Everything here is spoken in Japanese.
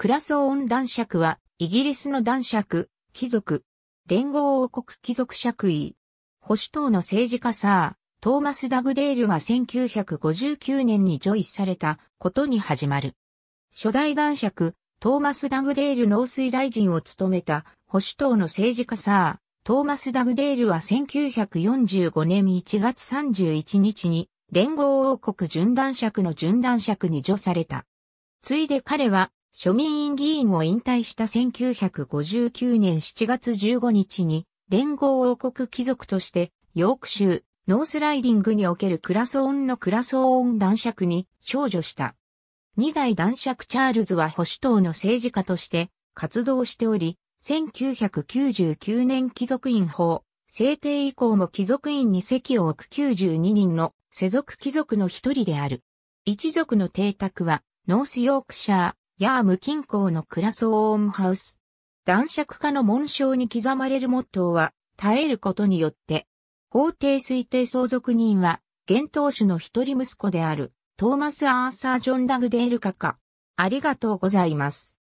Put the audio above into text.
クラソーン男爵は、イギリスの男爵、貴族、連合王国貴族爵位、保守党の政治家サー、トーマス・ダグデールが1959年にジョイされたことに始まる。初代男爵、トーマス・ダグデール農水大臣を務めた保守党の政治家サー、トーマス・ダグデールは1945年1月31日に連合王国準男爵の準男爵に除された。ついで彼は庶民院議員を引退した1959年7月15日に、連合王国貴族として、ヨーク州、ノースライディングにおけるクラソーンのクラソーン男爵に、少女した。二代男爵チャールズは保守党の政治家として活動しており、1999年貴族院法、制定以降も貴族院に席を置く92人の世俗貴族の一人である。一族の邸宅は、ノースヨークシャー、ヤーム近郊のクラソームハウス。男爵家の紋章に刻まれるモットーは、耐えることによって、法定推定相続人は、現当主の一人息子である、トーマス・アーサー・ジョン・ラグデールカカ。ありがとうございます。